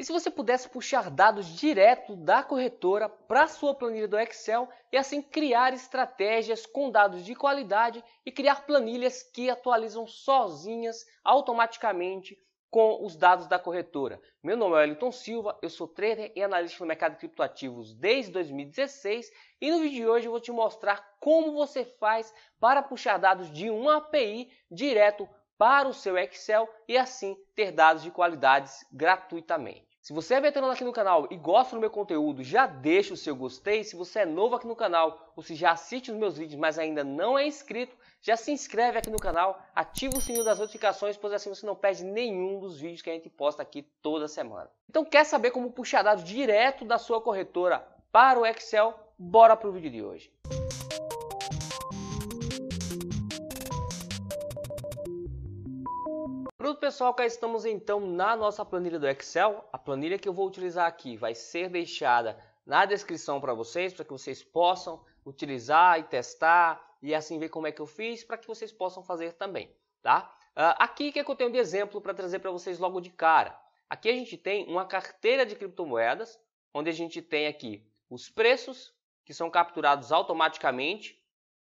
E se você pudesse puxar dados direto da corretora para sua planilha do Excel e assim criar estratégias com dados de qualidade e criar planilhas que atualizam sozinhas automaticamente com os dados da corretora. Meu nome é Wellington Silva, eu sou trader e analista no mercado de criptoativos desde 2016 e no vídeo de hoje eu vou te mostrar como você faz para puxar dados de uma API direto para o seu Excel e assim ter dados de qualidades gratuitamente. Se você é veterano aqui no canal e gosta do meu conteúdo, já deixa o seu gostei. Se você é novo aqui no canal ou se já assiste os meus vídeos, mas ainda não é inscrito, já se inscreve aqui no canal, ativa o sininho das notificações, pois assim você não perde nenhum dos vídeos que a gente posta aqui toda semana. Então quer saber como puxar dados direto da sua corretora para o Excel? Bora pro vídeo de hoje. Pronto pessoal, cá estamos então na nossa planilha do Excel. A planilha que eu vou utilizar aqui vai ser deixada na descrição para vocês, para que vocês possam utilizar e testar e assim ver como é que eu fiz, para que vocês possam fazer também, tá? Ah, aqui que, é que eu tenho de exemplo para trazer para vocês logo de cara. Aqui a gente tem uma carteira de criptomoedas, onde a gente tem aqui os preços que são capturados automaticamente.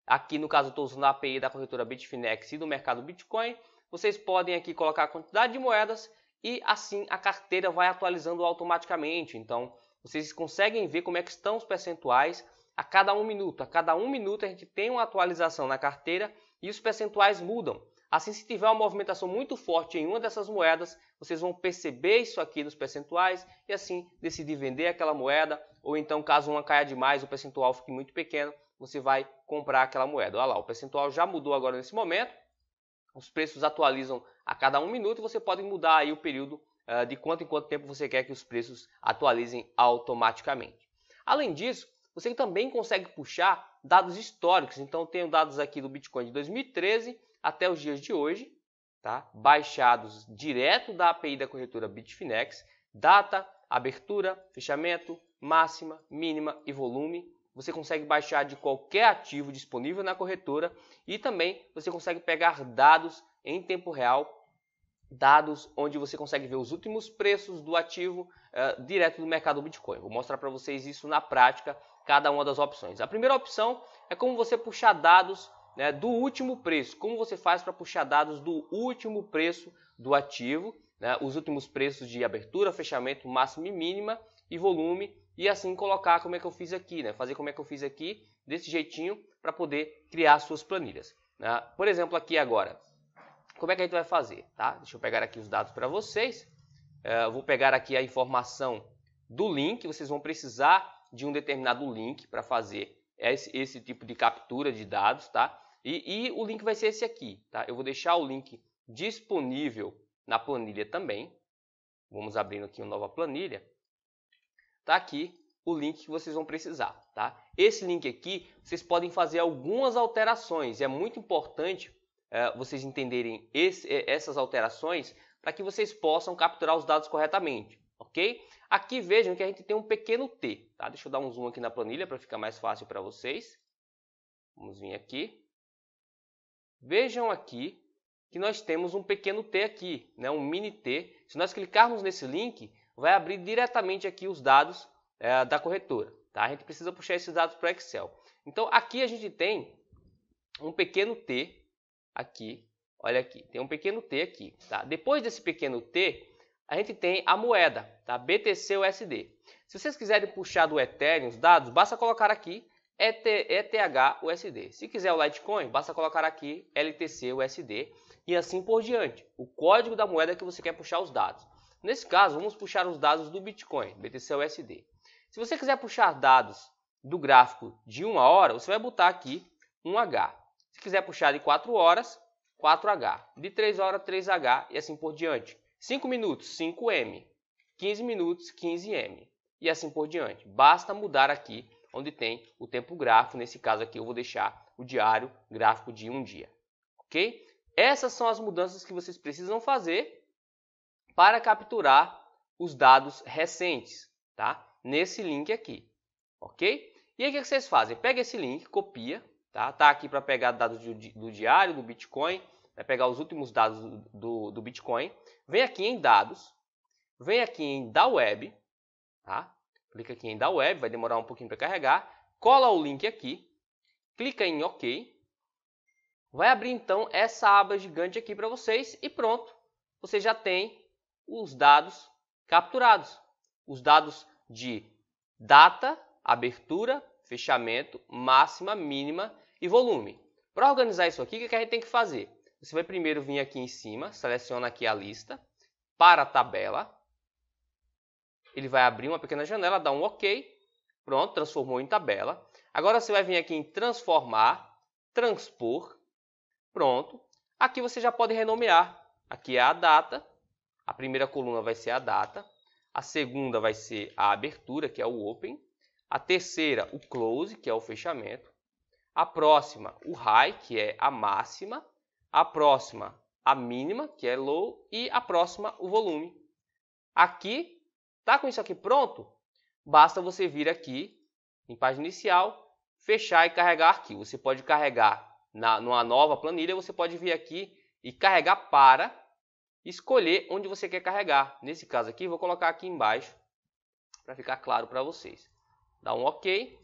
Aqui no caso eu estou usando a API da corretora Bitfinex e do mercado Bitcoin. Vocês podem aqui colocar a quantidade de moedas e assim a carteira vai atualizando automaticamente. Então, vocês conseguem ver como é que estão os percentuais a cada um minuto. A cada um minuto a gente tem uma atualização na carteira e os percentuais mudam. Assim, se tiver uma movimentação muito forte em uma dessas moedas, vocês vão perceber isso aqui nos percentuais e assim decidir vender aquela moeda, ou então caso uma caia demais, o percentual fique muito pequeno, você vai comprar aquela moeda. Olha lá, o percentual já mudou agora nesse momento, os preços atualizam a cada um minuto e você pode mudar aí o período uh, de quanto em quanto tempo você quer que os preços atualizem automaticamente. Além disso, você também consegue puxar dados históricos. Então, tenho dados aqui do Bitcoin de 2013 até os dias de hoje, tá? baixados direto da API da corretora Bitfinex, data, abertura, fechamento, máxima, mínima e volume você consegue baixar de qualquer ativo disponível na corretora e também você consegue pegar dados em tempo real, dados onde você consegue ver os últimos preços do ativo uh, direto do mercado Bitcoin. Vou mostrar para vocês isso na prática, cada uma das opções. A primeira opção é como você puxar dados né, do último preço. Como você faz para puxar dados do último preço do ativo, né, os últimos preços de abertura, fechamento, máximo e mínima e volume e assim colocar como é que eu fiz aqui, né? fazer como é que eu fiz aqui, desse jeitinho, para poder criar suas planilhas. Né? Por exemplo, aqui agora, como é que a gente vai fazer? Tá? Deixa eu pegar aqui os dados para vocês, é, eu vou pegar aqui a informação do link, vocês vão precisar de um determinado link para fazer esse, esse, tipo de captura de dados, tá? E, e o link vai ser esse aqui, tá? Eu vou deixar o link disponível na planilha também. Vamos abrindo aqui uma nova planilha tá aqui o link que vocês vão precisar, tá? Esse link aqui, vocês podem fazer algumas alterações. É muito importante é, vocês entenderem esse, é, essas alterações para que vocês possam capturar os dados corretamente, ok? Aqui vejam que a gente tem um pequeno t, tá? Deixa eu dar um zoom aqui na planilha para ficar mais fácil para vocês. Vamos vir aqui. Vejam aqui que nós temos um pequeno t aqui, né? um mini t. Se nós clicarmos nesse link, vai abrir diretamente aqui os dados é, da corretora. Tá? A gente precisa puxar esses dados para o Excel. Então aqui a gente tem um pequeno T aqui, olha aqui, tem um pequeno T aqui. Tá? Depois desse pequeno T, a gente tem a moeda, tá? BTC USD. Se vocês quiserem puxar do Ethereum os dados, basta colocar aqui ETH USD. Se quiser o Litecoin, basta colocar aqui LTC USD e assim por diante. O código da moeda que você quer puxar os dados. Nesse caso, vamos puxar os dados do Bitcoin, BTC USD. Se você quiser puxar dados do gráfico de uma hora, você vai botar aqui 1H. Se quiser puxar de 4 horas, 4H. De 3 horas, 3H e assim por diante. 5 minutos, 5M. 15 minutos, 15M. E assim por diante. Basta mudar aqui onde tem o tempo gráfico. Nesse caso aqui, eu vou deixar o diário gráfico de um dia. Ok? Essas são as mudanças que vocês precisam fazer para capturar os dados recentes, tá? Nesse link aqui, ok? E aí o que é vocês fazem? Pega esse link, copia, tá? Tá aqui para pegar dados do diário, do Bitcoin, vai pegar os últimos dados do, do Bitcoin. Vem aqui em dados, vem aqui em da web, tá? Clica aqui em da web, vai demorar um pouquinho para carregar. Cola o link aqui, clica em OK. Vai abrir então essa aba gigante aqui para vocês e pronto. Você já tem os dados capturados, os dados de data, abertura, fechamento, máxima, mínima e volume. Para organizar isso aqui, o que a gente tem que fazer? Você vai primeiro vir aqui em cima, seleciona aqui a lista, para a tabela, ele vai abrir uma pequena janela, dá um OK, pronto, transformou em tabela. Agora você vai vir aqui em transformar, transpor, pronto. Aqui você já pode renomear, aqui é a data, a primeira coluna vai ser a data, a segunda vai ser a abertura, que é o open, a terceira o close, que é o fechamento, a próxima o high, que é a máxima, a próxima a mínima, que é low, e a próxima o volume. Aqui, tá com isso aqui pronto? Basta você vir aqui em página inicial, fechar e carregar arquivo. Você pode carregar na, numa nova planilha, você pode vir aqui e carregar para escolher onde você quer carregar. Nesse caso aqui, vou colocar aqui embaixo para ficar claro para vocês. Dá um OK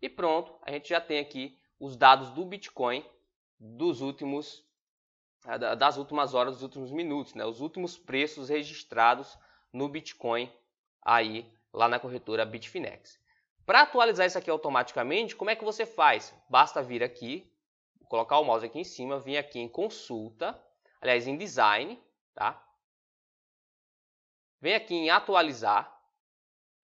e pronto, a gente já tem aqui os dados do Bitcoin dos últimos ah, das últimas horas, dos últimos minutos, né? Os últimos preços registrados no Bitcoin aí lá na corretora Bitfinex. Para atualizar isso aqui automaticamente, como é que você faz? Basta vir aqui, colocar o mouse aqui em cima, vir aqui em consulta, aliás, em design, tá? Vem aqui em atualizar,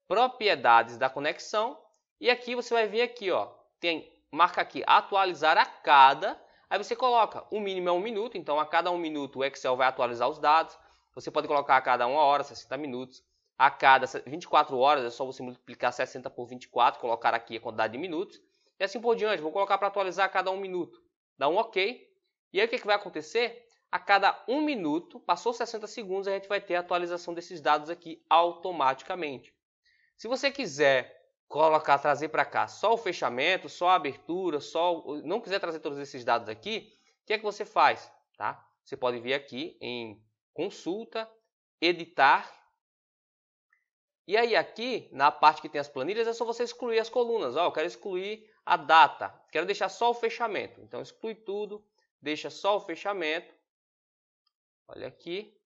propriedades da conexão e aqui você vai vir aqui, ó, tem marca aqui atualizar a cada, aí você coloca o mínimo é um minuto, então a cada um minuto o Excel vai atualizar os dados. Você pode colocar a cada uma hora, 60 minutos. A cada 24 horas é só você multiplicar 60 por 24, colocar aqui a quantidade de minutos e assim por diante. Vou colocar para atualizar a cada um minuto. Dá um OK. E aí o que, que vai acontecer? a cada um minuto, passou 60 segundos, a gente vai ter a atualização desses dados aqui automaticamente. Se você quiser colocar, trazer para cá só o fechamento, só a abertura, só não quiser trazer todos esses dados aqui, o que é que você faz? Tá? Você pode vir aqui em consulta, editar, e aí aqui, na parte que tem as planilhas, é só você excluir as colunas. Ó, eu quero excluir a data, quero deixar só o fechamento. Então exclui tudo, deixa só o fechamento Olha aqui.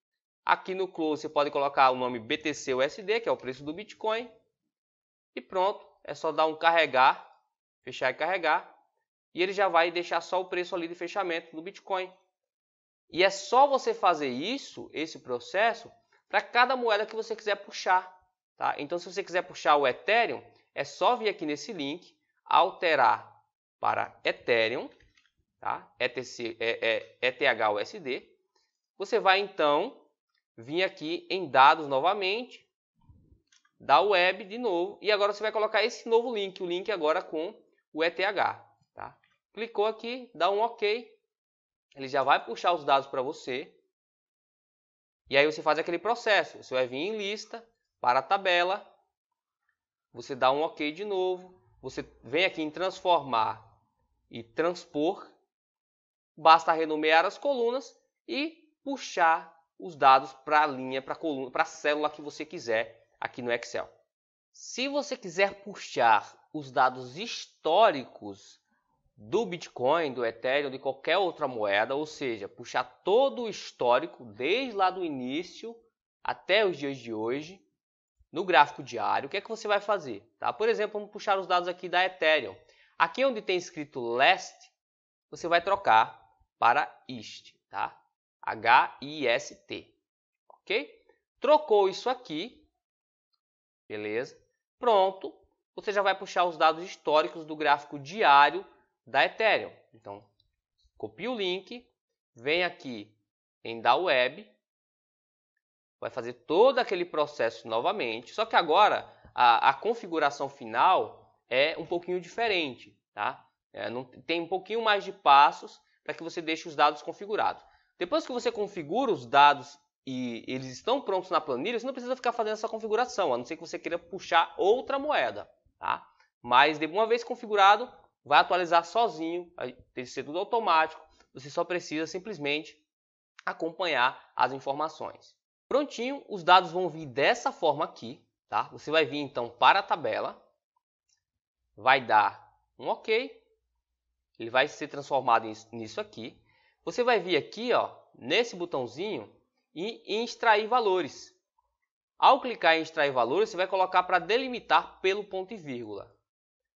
Aqui no close você pode colocar o nome BTC USD, que é o preço do Bitcoin. E pronto, é só dar um carregar, fechar e carregar. E ele já vai deixar só o preço ali de fechamento do Bitcoin. E é só você fazer isso, esse processo, para cada moeda que você quiser puxar. Tá? Então, se você quiser puxar o Ethereum, é só vir aqui nesse link, alterar para Ethereum, tá? ETHUSD, você vai então vir aqui em dados novamente, da web de novo, e agora você vai colocar esse novo link, o link agora com o ETH. Tá? Clicou aqui, dá um OK, ele já vai puxar os dados para você, e aí você faz aquele processo, você vai vir em lista, para a tabela, você dá um OK de novo, você vem aqui em transformar e transpor, basta renomear as colunas e puxar os dados para a linha, para a coluna, para a célula que você quiser aqui no Excel. Se você quiser puxar os dados históricos do Bitcoin, do Ethereum, de qualquer outra moeda, ou seja, puxar todo o histórico desde lá do início até os dias de hoje, no gráfico diário, o que é que você vai fazer? Tá? Por exemplo, vamos puxar os dados aqui da Ethereum. Aqui onde tem escrito last, você vai trocar para east, tá? H-I-S-T. Ok? Trocou isso aqui. Beleza? Pronto. Você já vai puxar os dados históricos do gráfico diário da Ethereum. Então, copia o link, vem aqui em da web, vai fazer todo aquele processo novamente, só que agora a, a configuração final é um pouquinho diferente, tá? É, não, tem um pouquinho mais de passos para que você deixe os dados configurados. Depois que você configura os dados e eles estão prontos na planilha, você não precisa ficar fazendo essa configuração, a não ser que você queira puxar outra moeda, tá? Mas de uma vez configurado, vai atualizar sozinho, tem que ser tudo automático, você só precisa simplesmente acompanhar as informações. Prontinho, os dados vão vir dessa forma aqui, tá? Você vai vir então para a tabela, vai dar um OK, ele vai ser transformado nisso aqui. Você vai vir aqui, ó, nesse botãozinho e em extrair valores. Ao clicar em extrair valores, você vai colocar para delimitar pelo ponto e vírgula.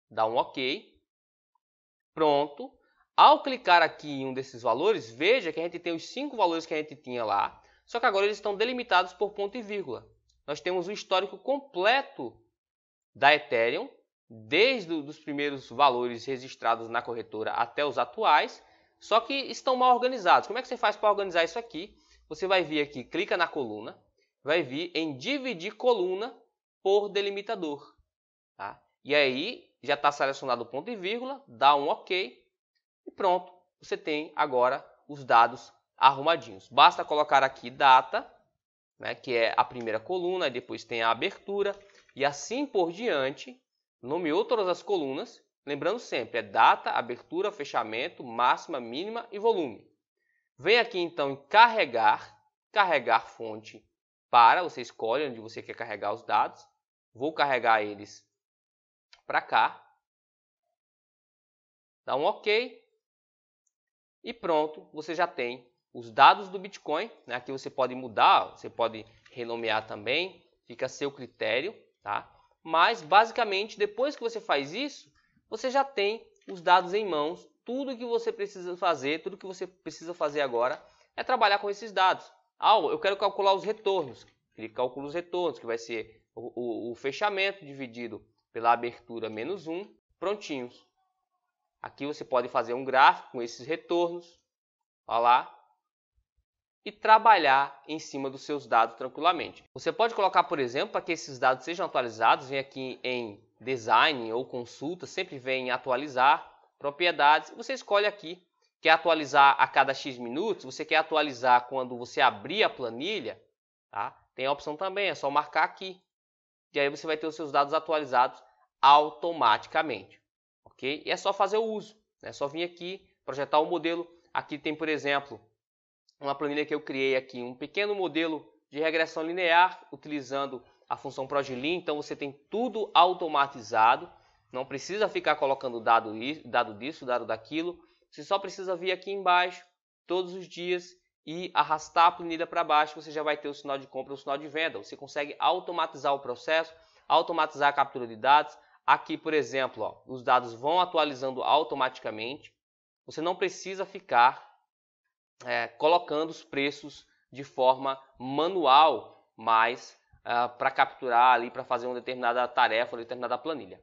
Dá um OK. Pronto. Ao clicar aqui em um desses valores, veja que a gente tem os cinco valores que a gente tinha lá, só que agora eles estão delimitados por ponto e vírgula. Nós temos o histórico completo da Ethereum, desde os primeiros valores registrados na corretora até os atuais, só que estão mal organizados. Como é que você faz para organizar isso aqui? Você vai vir aqui, clica na coluna, vai vir em dividir coluna por delimitador. Tá? E aí já está selecionado o ponto e vírgula, dá um OK e pronto. Você tem agora os dados arrumadinhos. Basta colocar aqui data, né, que é a primeira coluna, e depois tem a abertura e assim por diante. Nomeou todas as colunas Lembrando sempre, é data, abertura, fechamento, máxima, mínima e volume. Vem aqui então em carregar, carregar fonte para, você escolhe onde você quer carregar os dados. Vou carregar eles para cá. Dá um OK. E pronto, você já tem os dados do Bitcoin. Né? Aqui você pode mudar, você pode renomear também, fica a seu critério. Tá? Mas basicamente, depois que você faz isso, você já tem os dados em mãos. Tudo que você precisa fazer, tudo que você precisa fazer agora é trabalhar com esses dados. Ah, eu quero calcular os retornos. Ele calcula os retornos, que vai ser o, o, o fechamento dividido pela abertura menos 1, prontinhos. Aqui você pode fazer um gráfico com esses retornos, olha lá, e trabalhar em cima dos seus dados tranquilamente. Você pode colocar, por exemplo, para que esses dados sejam atualizados, vem aqui em design ou consulta, sempre vem atualizar propriedades. Você escolhe aqui, quer atualizar a cada X minutos, você quer atualizar quando você abrir a planilha, tá? Tem a opção também, é só marcar aqui. E aí você vai ter os seus dados atualizados automaticamente, ok? E é só fazer o uso, né? é só vir aqui, projetar o um modelo. Aqui tem, por exemplo, uma planilha que eu criei aqui, um pequeno modelo de regressão linear, utilizando a função progli, então você tem tudo automatizado, não precisa ficar colocando dado, isso, dado disso, dado daquilo, você só precisa vir aqui embaixo todos os dias e arrastar a planilha para baixo, você já vai ter o sinal de compra, o sinal de venda. Você consegue automatizar o processo, automatizar a captura de dados. Aqui, por exemplo, ó, os dados vão atualizando automaticamente. Você não precisa ficar é, colocando os preços de forma manual, mas ah, para capturar ali, para fazer uma determinada tarefa, uma determinada planilha.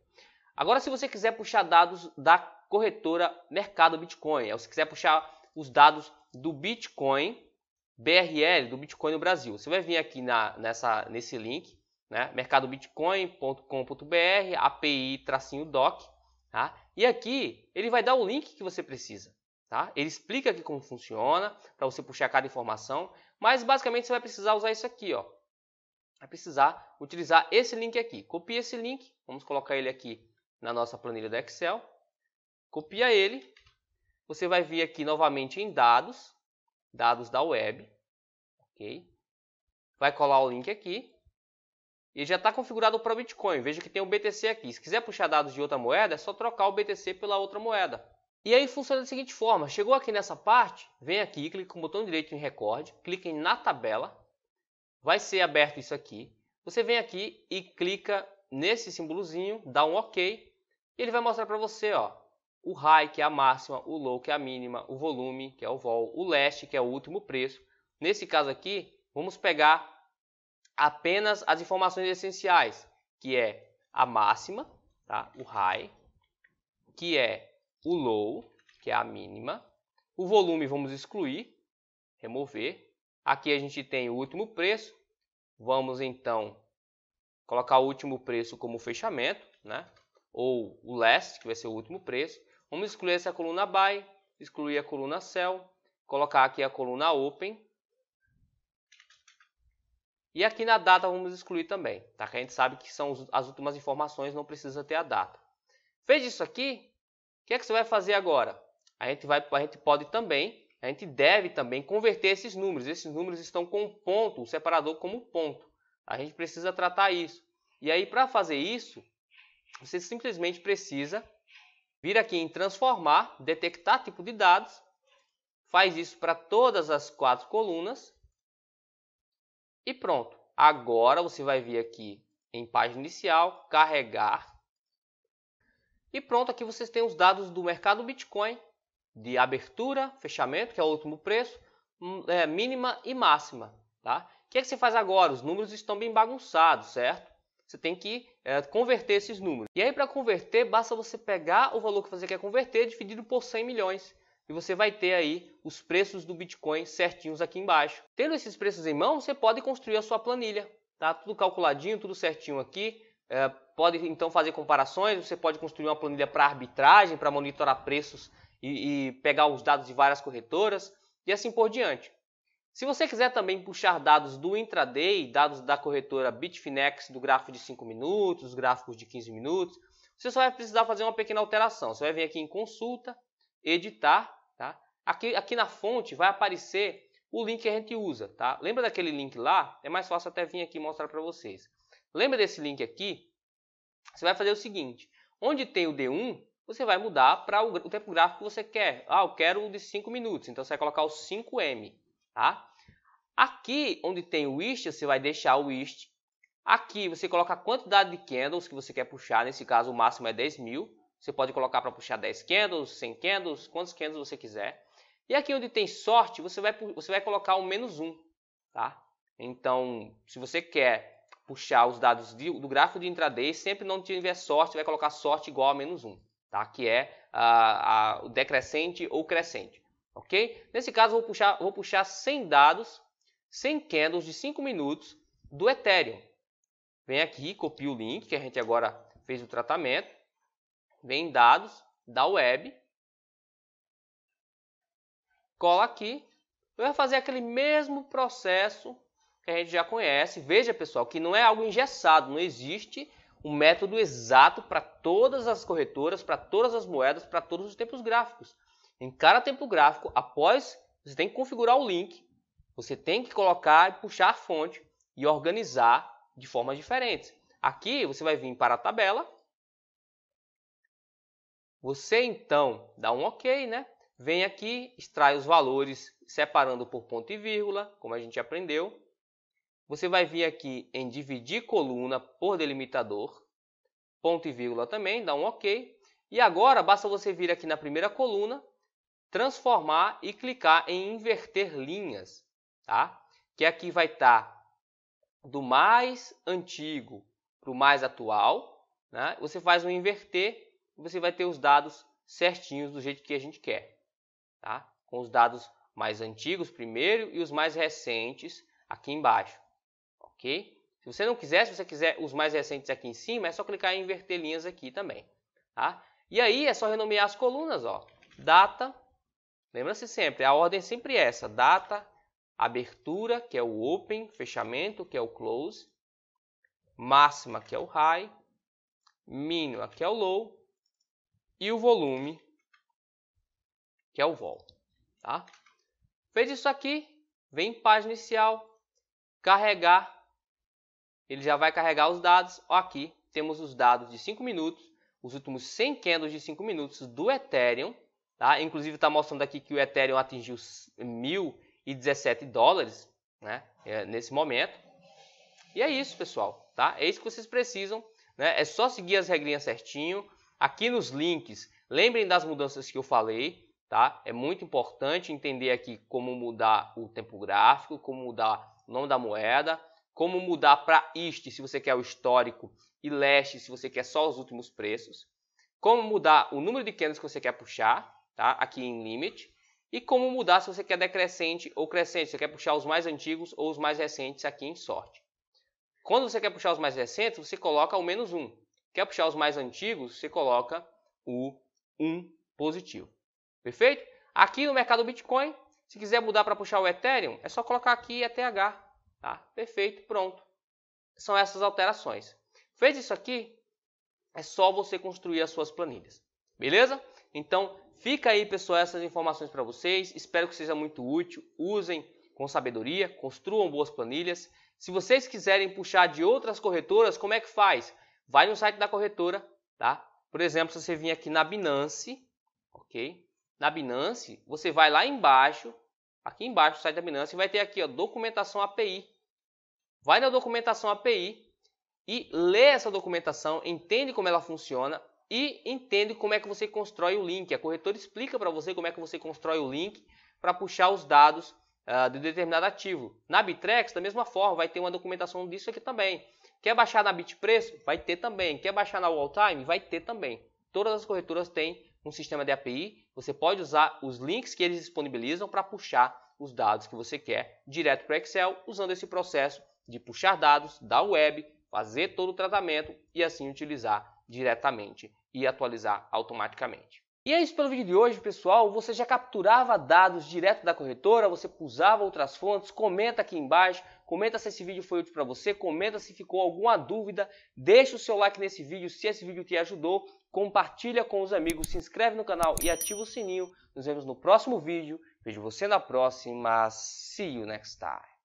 Agora, se você quiser puxar dados da corretora Mercado Bitcoin, ou se quiser puxar os dados do Bitcoin BRL, do Bitcoin no Brasil, você vai vir aqui na, nessa, nesse link, né, mercadobitcoin.com.br, API-doc, tá? e aqui ele vai dar o link que você precisa. Tá? Ele explica aqui como funciona, para você puxar cada informação, mas basicamente você vai precisar usar isso aqui, ó, vai precisar utilizar esse link aqui. Copia esse link, vamos colocar ele aqui na nossa planilha do Excel. Copia ele, você vai vir aqui novamente em dados, dados da web, ok? Vai colar o link aqui e já está configurado para o Bitcoin. Veja que tem o BTC aqui. Se quiser puxar dados de outra moeda, é só trocar o BTC pela outra moeda. E aí funciona da seguinte forma: chegou aqui nessa parte, vem aqui, clica com o botão direito em recorde, clica em na tabela, vai ser aberto isso aqui. Você vem aqui e clica nesse símbolozinho, dá um OK, e ele vai mostrar para você ó, o high, que é a máxima, o low, que é a mínima, o volume, que é o vol, o last, que é o último preço. Nesse caso aqui, vamos pegar apenas as informações essenciais, que é a máxima, tá? o high, que é o low, que é a mínima, o volume vamos excluir, remover, Aqui a gente tem o último preço. Vamos então colocar o último preço como fechamento, né? Ou o last, que vai ser o último preço. Vamos excluir essa coluna buy, excluir a coluna sell, colocar aqui a coluna open. E aqui na data vamos excluir também, tá? Que a gente sabe que são as últimas informações, não precisa ter a data. Fez isso aqui, o que é que você vai fazer agora? A gente, vai, a gente pode também a gente deve também converter esses números. Esses números estão com ponto, o separador como ponto. A gente precisa tratar isso. E aí, para fazer isso, você simplesmente precisa vir aqui em transformar, detectar tipo de dados, faz isso para todas as quatro colunas e pronto. Agora você vai vir aqui em página inicial, carregar e pronto, aqui vocês têm os dados do mercado Bitcoin de abertura, fechamento, que é o último preço, hum, é, mínima e máxima. Tá? O que, é que você faz agora? Os números estão bem bagunçados, certo? Você tem que é, converter esses números. E aí, para converter, basta você pegar o valor que você quer converter dividido por 100 milhões. E você vai ter aí os preços do Bitcoin certinhos aqui embaixo. Tendo esses preços em mão, você pode construir a sua planilha. Tá tudo calculadinho, tudo certinho aqui. É, pode então fazer comparações. Você pode construir uma planilha para arbitragem, para monitorar preços e, e pegar os dados de várias corretoras e assim por diante. Se você quiser também puxar dados do intraday, dados da corretora Bitfinex do gráfico de 5 minutos, gráficos de 15 minutos, você só vai precisar fazer uma pequena alteração. Você vai vir aqui em consulta, editar, tá? Aqui, aqui na fonte vai aparecer o link que a gente usa, tá? Lembra daquele link lá? É mais fácil até vir aqui mostrar para vocês. Lembra desse link aqui? Você vai fazer o seguinte, onde tem o D1, você vai mudar para o, o, tempo gráfico que você quer. Ah, eu quero de 5 minutos, então você vai colocar o 5M, tá? Aqui, onde tem o whist, você vai deixar o whist. Aqui, você coloca a quantidade de candles que você quer puxar, nesse caso o máximo é 10 mil. Você pode colocar para puxar 10 candles, 100 candles, quantos candles você quiser. E aqui onde tem sorte, você vai, você vai colocar o menos 1, tá? Então, se você quer puxar os dados do gráfico de intraday, sempre não tiver sorte, vai colocar sorte igual a menos 1 tá? que é a, a, o decrescente ou crescente. ok? Nesse caso, vou puxar, vou puxar 100 dados, 100 candles de 5 minutos do Ethereum. Vem aqui, copia o link que a gente agora fez o tratamento. Vem em dados da web. Cola aqui. vou fazer aquele mesmo processo que a gente já conhece. Veja, pessoal, que não é algo engessado, não existe um método exato para todas as corretoras, para todas as moedas, para todos os tempos gráficos. Em cada tempo gráfico, após você tem que configurar o link, você tem que colocar e puxar a fonte e organizar de formas diferentes. Aqui você vai vir para a tabela. Você então dá um OK, né? Vem aqui, extrai os valores separando por ponto e vírgula, como a gente aprendeu. Você vai vir aqui em dividir coluna por delimitador, ponto e vírgula também, dá um OK. E agora basta você vir aqui na primeira coluna, transformar e clicar em inverter linhas, tá? Que aqui vai estar tá do mais antigo para o mais atual, né? Você faz um inverter, você vai ter os dados certinhos do jeito que a gente quer, tá? Com os dados mais antigos primeiro e os mais recentes aqui embaixo ok? Se você não quiser, se você quiser os mais recentes aqui em cima, é só clicar em inverter linhas aqui também, tá? E aí é só renomear as colunas, ó, data, lembra-se sempre, a ordem é sempre essa, data, abertura, que é o open, fechamento, que é o close, máxima, que é o high, mínima, que é o low, e o volume, que é o vol, tá? Fez isso aqui, vem em página inicial, carregar ele já vai carregar os dados. Aqui temos os dados de 5 minutos, os últimos 100 candles de 5 minutos do Ethereum. Tá? Inclusive está mostrando aqui que o Ethereum atingiu 1.017 dólares né? É, nesse momento. E é isso, pessoal. Tá? É isso que vocês precisam. Né? É só seguir as regrinhas certinho. Aqui nos links, lembrem das mudanças que eu falei. Tá? É muito importante entender aqui como mudar o tempo gráfico, como mudar o nome da moeda, como mudar para este se você quer o histórico e leste se você quer só os últimos preços, como mudar o número de candles que você quer puxar, tá? aqui em limit, e como mudar se você quer decrescente ou crescente, se você quer puxar os mais antigos ou os mais recentes aqui em sorte. Quando você quer puxar os mais recentes, você coloca o menos 1. Quer puxar os mais antigos, você coloca o 1 positivo. Perfeito? Aqui no mercado Bitcoin, se quiser mudar para puxar o Ethereum, é só colocar aqui ETH, Tá? Perfeito, pronto. São essas alterações. Fez isso aqui, é só você construir as suas planilhas. Beleza? Então, fica aí, pessoal, essas informações para vocês. Espero que seja muito útil. Usem com sabedoria, construam boas planilhas. Se vocês quiserem puxar de outras corretoras, como é que faz? Vai no site da corretora, tá? Por exemplo, se você vir aqui na Binance, ok? Na Binance, você vai lá embaixo, aqui embaixo do site da Binance, vai ter aqui, ó, documentação API. Vai na documentação API e lê essa documentação, entende como ela funciona e entende como é que você constrói o link. A corretora explica para você como é que você constrói o link para puxar os dados uh, de determinado ativo. Na Bitrex, da mesma forma, vai ter uma documentação disso aqui também. Quer baixar na Bitpreço? Vai ter também. Quer baixar na Walltime? Vai ter também. Todas as corretoras têm um sistema de API, você pode usar os links que eles disponibilizam para puxar os dados que você quer direto para Excel, usando esse processo de puxar dados da web, fazer todo o tratamento e assim utilizar diretamente e atualizar automaticamente. E é isso pelo vídeo de hoje, pessoal. Você já capturava dados direto da corretora? Você usava outras fontes? Comenta aqui embaixo, comenta se esse vídeo foi útil para você, comenta se ficou alguma dúvida, deixa o seu like nesse vídeo se esse vídeo te ajudou compartilha com os amigos, se inscreve no canal e ativa o sininho. Nos vemos no próximo vídeo. Vejo você na próxima. See you next time.